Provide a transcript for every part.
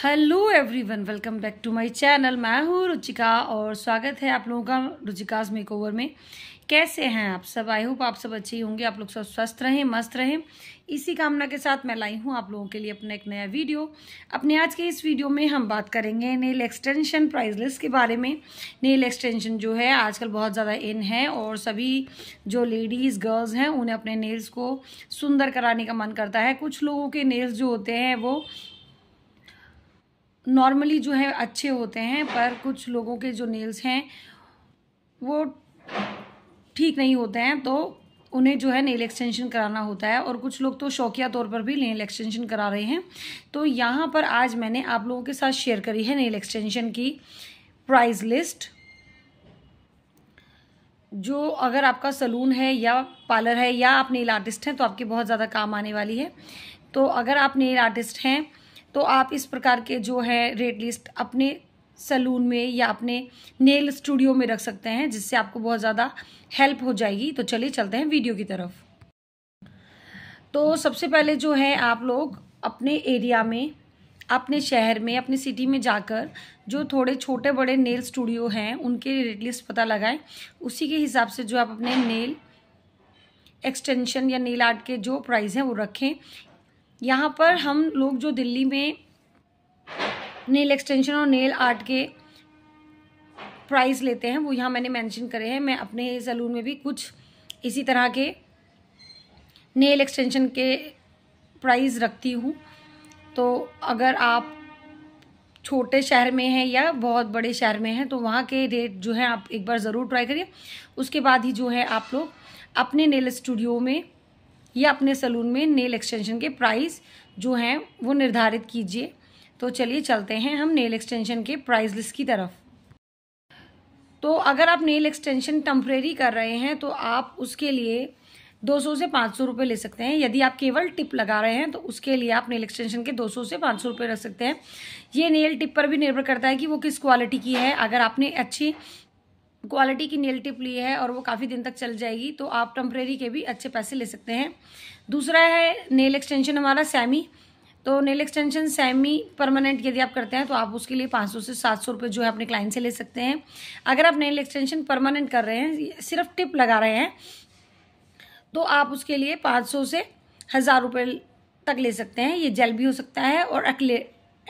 hello everyone welcome back to my channel मैं हूँ रुचिका और स्वागत है आप लोगों का रुचिकाज मेक ओवर में कैसे हैं आप सब आई होप आप सब अच्छे ही होंगे आप लोग सब स्वस्थ रहें मस्त रहें इसी कामना के साथ मैं लाई हूँ आप लोगों के लिए अपना एक नया वीडियो अपने आज के इस वीडियो में हम बात करेंगे नेल एक्सटेंशन लिस्ट के बारे में नेल एक्सटेंशन जो है आजकल बहुत ज़्यादा इन है और सभी जो लेडीज़ गर्ल्स हैं उन्हें अपने नेल्स को सुंदर कराने का मन करता है कुछ लोगों के नेल्स जो होते हैं वो नॉर्मली जो है अच्छे होते हैं पर कुछ लोगों के जो नेल्स हैं वो ठीक नहीं होते हैं तो उन्हें जो है नेल एक्सटेंशन कराना होता है और कुछ लोग तो शौकिया तौर पर भी नेल एक्सटेंशन करा रहे हैं तो यहाँ पर आज मैंने आप लोगों के साथ शेयर करी है नेल एक्सटेंशन की प्राइस लिस्ट जो अगर आपका सलून है या पार्लर है या आप नेल आर्टिस्ट हैं तो आपके बहुत ज़्यादा काम आने वाली है तो अगर आप नेल आर्टिस्ट हैं तो आप इस प्रकार के जो है रेट लिस्ट अपने सलून में या अपने नेल स्टूडियो में रख सकते हैं जिससे आपको बहुत ज़्यादा हेल्प हो जाएगी तो चलिए चलते हैं वीडियो की तरफ तो सबसे पहले जो है आप लोग अपने एरिया में अपने शहर में अपनी सिटी में जाकर जो थोड़े छोटे बड़े नेल स्टूडियो हैं उनके रेट लिस्ट पता लगाएं उसी के हिसाब से जो आप अपने नेल एक्सटेंशन या नेल आर्ट के जो प्राइस हैं वो रखें यहाँ पर हम लोग जो दिल्ली में नेल एक्सटेंशन और नेल आर्ट के प्राइस लेते हैं वो यहाँ मैंने मेंशन करे हैं मैं अपने सैलून में भी कुछ इसी तरह के नेल एक्सटेंशन के प्राइस रखती हूँ तो अगर आप छोटे शहर में हैं या बहुत बड़े शहर में हैं तो वहाँ के रेट जो हैं आप एक बार ज़रूर ट्राई करिए उसके बाद ही जो है आप लोग अपने नेल स्टूडियो में या अपने सलून में नेल एक्सटेंशन के प्राइस जो हैं वो निर्धारित कीजिए तो चलिए चलते हैं हम नेल एक्सटेंशन के प्राइस लिस्ट की तरफ तो अगर आप नेल एक्सटेंशन टम्प्रेरी कर रहे हैं तो आप उसके लिए 200 से 500 रुपए ले सकते हैं यदि आप केवल टिप लगा रहे हैं तो उसके लिए आप नेल एक्सटेंशन के 200 से 500 रुपए रख सकते हैं ये नेल टिप पर भी निर्भर करता है कि वो किस क्वालिटी की है अगर आपने अच्छी क्वालिटी की नेल टिप ली है और वो काफ़ी दिन तक चल जाएगी तो आप टम्प्रेरी के भी अच्छे पैसे ले सकते हैं दूसरा है नेल एक्सटेंशन हमारा सैमी तो नेल एक्सटेंशन सेमी परमानेंट यदि आप करते हैं तो आप उसके लिए पाँच सौ से सात सौ रुपये जो है अपने क्लाइंट से ले सकते हैं अगर आप नेल एक्सटेंशन परमानेंट कर रहे हैं सिर्फ टिप लगा रहे हैं तो आप उसके लिए पाँच सौ से हज़ार रुपये तक ले सकते हैं ये जेल भी हो सकता है और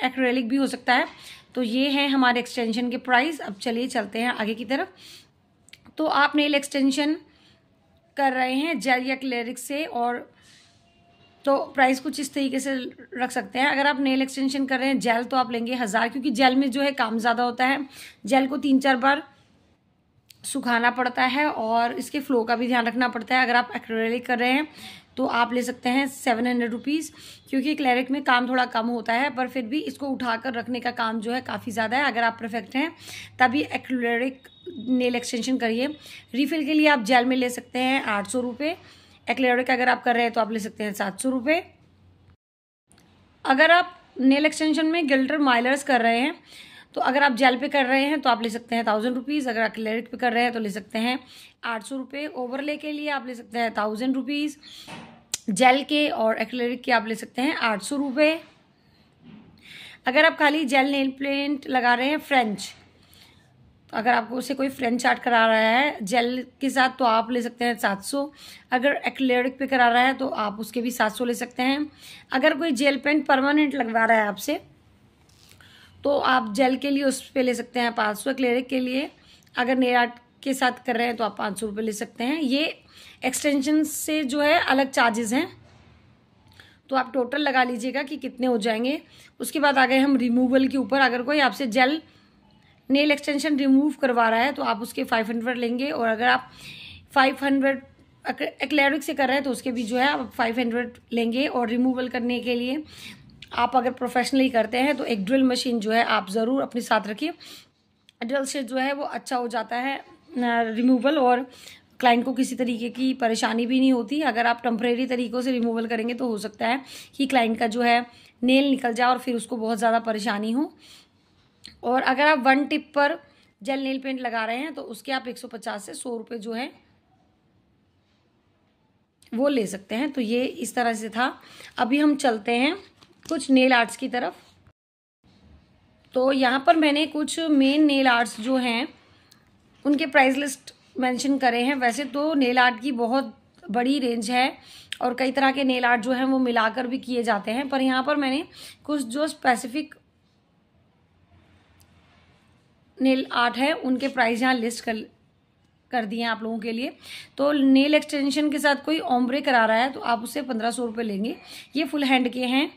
एक्रेलिक भी हो सकता है तो ये है हमारे एक्सटेंशन के प्राइस अब चलिए चलते हैं आगे की तरफ तो आप नेल एक्सटेंशन कर रहे हैं जेल या क्लेरिक से और तो प्राइस कुछ इस तरीके से रख सकते हैं अगर आप नेल एक्सटेंशन कर रहे हैं जेल तो आप लेंगे हज़ार क्योंकि जेल में जो है काम ज़्यादा होता है जेल को तीन चार बार सुखाना पड़ता है और इसके फ्लो का भी ध्यान रखना पड़ता है अगर आप एक्रेलिक कर रहे हैं तो आप ले सकते हैं सेवन हंड्रेड रुपीज़ क्योंकि क्लैरिक में काम थोड़ा कम होता है पर फिर भी इसको उठाकर रखने का काम जो है काफ़ी ज़्यादा है अगर आप परफेक्ट हैं तभी एक्लेरिक नेल एक्सटेंशन करिए रिफिल के लिए आप जेल में ले सकते हैं आठ सौ रुपये एक्लेरिक अगर आप कर रहे हैं तो आप ले सकते हैं सात सौ रुपये अगर आप नेल एक्सटेंशन में गिल्टर माइलर्स कर रहे हैं तो अगर आप जेल पे कर रहे हैं तो आप ले सकते हैं थाउजेंड रुपीज़ अगर आप क्लेरिक पे कर रहे हैं तो ले सकते हैं आठ सौ रुपये ओवरले के लिए आप ले सकते हैं थाउजेंड रुपीज़ जेल के और एक्लेरिक के आप ले सकते हैं आठ सौ रुपये अगर आप खाली जेल नेल प्लेंट लगा रहे हैं फ्रेंच तो अगर आपको उसे कोई फ्रेंच आर्ट करा रहा है जेल के साथ तो आप ले सकते हैं सात सौ अगर एक्लेरिक पे करा रहा है तो आप उसके भी सात सौ ले सकते हैं अगर कोई जेल पेंट परमानेंट लगवा रहा है आपसे तो आप जेल के लिए उस पर ले सकते हैं पाँच सौ क्लेरिक के लिए अगर नेल आर्ट के साथ कर रहे हैं तो आप पाँच सौ रुपये ले सकते हैं ये एक्सटेंशन से जो है अलग चार्जेस हैं तो आप टोटल लगा लीजिएगा कि कितने हो जाएंगे उसके बाद आ गए हम रिमूवल के ऊपर अगर कोई आपसे जेल नेल एक्सटेंशन रिमूव करवा रहा है तो आप उसके फाइव हंड्रेड लेंगे और अगर आप फाइव हंड्रेड एक्लेरिक से कर रहे हैं तो उसके भी जो है आप फाइव हंड्रेड लेंगे और रिमूवल करने के लिए आप अगर प्रोफेशनली करते हैं तो एक ड्रिल मशीन जो है आप ज़रूर अपने साथ रखिए ड्रिल से जो है वो अच्छा हो जाता है रिमूवल और क्लाइंट को किसी तरीके की परेशानी भी नहीं होती अगर आप टम्प्रेरी तरीक़ों से रिमूवल करेंगे तो हो सकता है कि क्लाइंट का जो है नेल निकल जाए और फिर उसको बहुत ज़्यादा परेशानी हो और अगर आप वन टिप पर जेल नेल पेंट लगा रहे हैं तो उसके आप 150 से सौ रुपये जो है वो ले सकते हैं तो ये इस तरह से था अभी हम चलते हैं कुछ नेल आर्ट्स की तरफ तो यहाँ पर मैंने कुछ मेन नेल आर्ट्स जो हैं उनके प्राइस लिस्ट मेंशन करे हैं वैसे तो नेल आर्ट की बहुत बड़ी रेंज है और कई तरह के नेल आर्ट जो हैं वो मिलाकर भी किए जाते हैं पर यहाँ पर मैंने कुछ जो स्पेसिफिक नेल आर्ट है उनके प्राइस यहाँ लिस्ट कर कर दिए हैं आप लोगों के लिए तो नेल एक्सटेंशन के साथ कोई ओम्ब्रे करा रहा है तो आप उससे पंद्रह सौ रुपये लेंगे ये फुल हैंड के हैं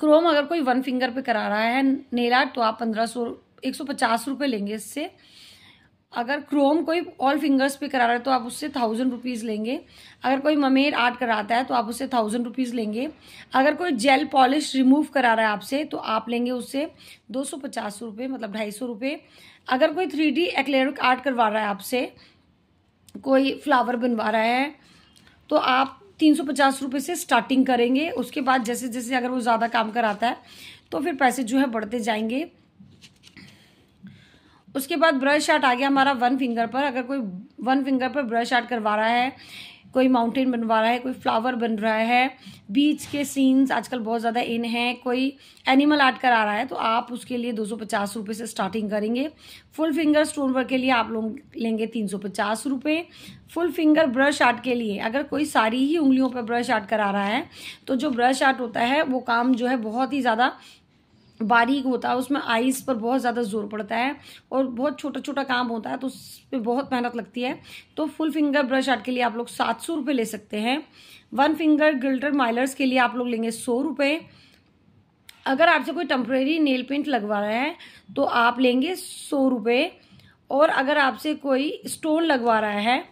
क्रोम अगर कोई वन फिंगर पे करा रहा है नेल आर्ट तो आप पंद्रह सौ एक सौ पचास रुपये लेंगे इससे अगर क्रोम कोई ऑल फिंगर्स पे करा रहा है तो आप उससे थाउजेंड रुपीज़ लेंगे अगर कोई ममेर आर्ट कराता है तो आप उससे थाउजेंड रुपीज़ लेंगे अगर कोई जेल पॉलिश रिमूव करा रहा है आपसे तो आप लेंगे उससे दो सौ पचास रुपये मतलब ढाई सौ रुपये अगर कोई थ्री डी एक्लेरिक आर्ट करवा रहा है आपसे कोई फ्लावर बनवा रहा है तो आप तीन सौ पचास रुपये से स्टार्टिंग करेंगे उसके बाद जैसे जैसे अगर वो ज़्यादा काम कराता है तो फिर पैसे जो है बढ़ते जाएंगे उसके बाद ब्रश आर्ट आ गया हमारा वन फिंगर पर अगर कोई वन फिंगर पर ब्रश आर्ट करवा रहा है कोई माउंटेन बनवा रहा है कोई फ्लावर बन रहा है बीच के सीन्स आजकल बहुत ज़्यादा इन हैं कोई एनिमल आर्ट करा रहा है तो आप उसके लिए दो सौ पचास रुपये से स्टार्टिंग करेंगे फुल फिंगर स्टोन वर्क के लिए आप लोग लेंगे तीन सौ पचास रुपये फुल फिंगर ब्रश आर्ट के लिए अगर कोई सारी ही उंगलियों पर ब्रश आर्ट करा रहा है तो जो ब्रश आर्ट होता है वो काम जो है बहुत ही ज़्यादा बारीक होता है उसमें आइस पर बहुत ज़्यादा जोर पड़ता है और बहुत छोटा छोटा काम होता है तो उस पर बहुत मेहनत लगती है तो फुल फिंगर ब्रश आर्ट के लिए आप लोग सात सौ रुपये ले सकते हैं वन फिंगर गिल्टर माइलर्स के लिए आप लोग लेंगे सौ रुपये अगर आपसे कोई टम्प्रेरी नेल पेंट लगवा रहा है तो आप लेंगे सौ रुपये और अगर आपसे कोई स्टोन लगवा रहा है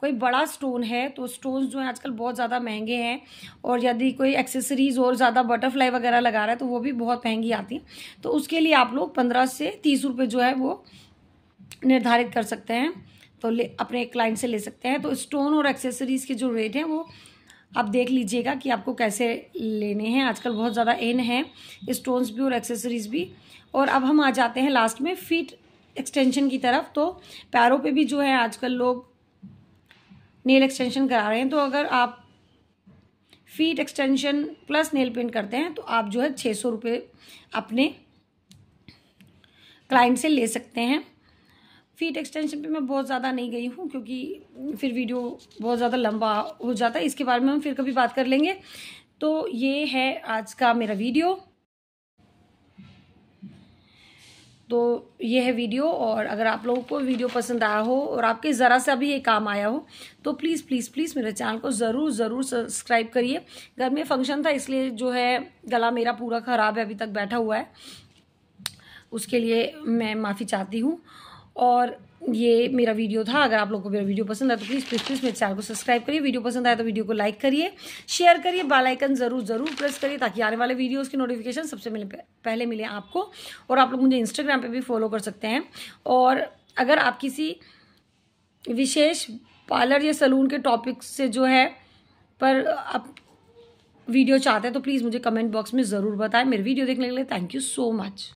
कोई बड़ा स्टोन है तो स्टोन जो हैं आजकल बहुत ज़्यादा महंगे हैं और यदि कोई एक्सेसरीज़ और ज़्यादा बटरफ्लाई वगैरह लगा रहा है तो वो भी बहुत महंगी आती हैं तो उसके लिए आप लोग पंद्रह से तीस रुपये जो है वो निर्धारित कर सकते हैं तो ले अपने क्लाइंट से ले सकते हैं तो स्टोन और एक्सेसरीज़ के जो रेट हैं वो आप देख लीजिएगा कि आपको कैसे लेने हैं आजकल बहुत ज़्यादा इन हैं स्टोन्स भी और एक्सेसरीज़ भी और अब हम आ जाते हैं लास्ट में फिट एक्सटेंशन की तरफ तो पैरों पे भी जो है आजकल लोग नेल एक्सटेंशन करा रहे हैं तो अगर आप feet extension plus nail paint करते हैं तो आप जो है छः सौ रुपये अपने क्लाइंट से ले सकते हैं फीट एक्सटेंशन पे मैं बहुत ज़्यादा नहीं गई हूँ क्योंकि फिर वीडियो बहुत ज़्यादा लंबा हो जाता है इसके बारे में हम फिर कभी बात कर लेंगे तो ये है आज का मेरा वीडियो तो ये है वीडियो और अगर आप लोगों को वीडियो पसंद आया हो और आपके ज़रा सा भी ये काम आया हो तो प्लीज़ प्लीज़ प्लीज़ मेरे चैनल को ज़रूर ज़रूर सब्सक्राइब करिए घर में फंक्शन था इसलिए जो है गला मेरा पूरा ख़राब है अभी तक बैठा हुआ है उसके लिए मैं माफ़ी चाहती हूँ और ये मेरा वीडियो था अगर आप लोग को मेरा वीडियो पसंद आया तो प्लीज़ प्लीज़ प्लीज़ मेरे चैनल को सब्सक्राइब करिए वीडियो पसंद आया तो वीडियो को लाइक करिए शेयर करिए बेल आइकन ज़रूर ज़रूर प्रेस करिए ताकि आने वाले वीडियोस की नोटिफिकेशन सबसे मिले पहले मिले आपको और आप लोग मुझे इंस्टाग्राम पर भी फॉलो कर सकते हैं और अगर आप किसी विशेष पार्लर या सलून के टॉपिक से जो है पर आप वीडियो चाहते हैं तो प्लीज़ मुझे कमेंट बॉक्स में ज़रूर बताएं मेरे वीडियो देखने के लिए थैंक यू सो मच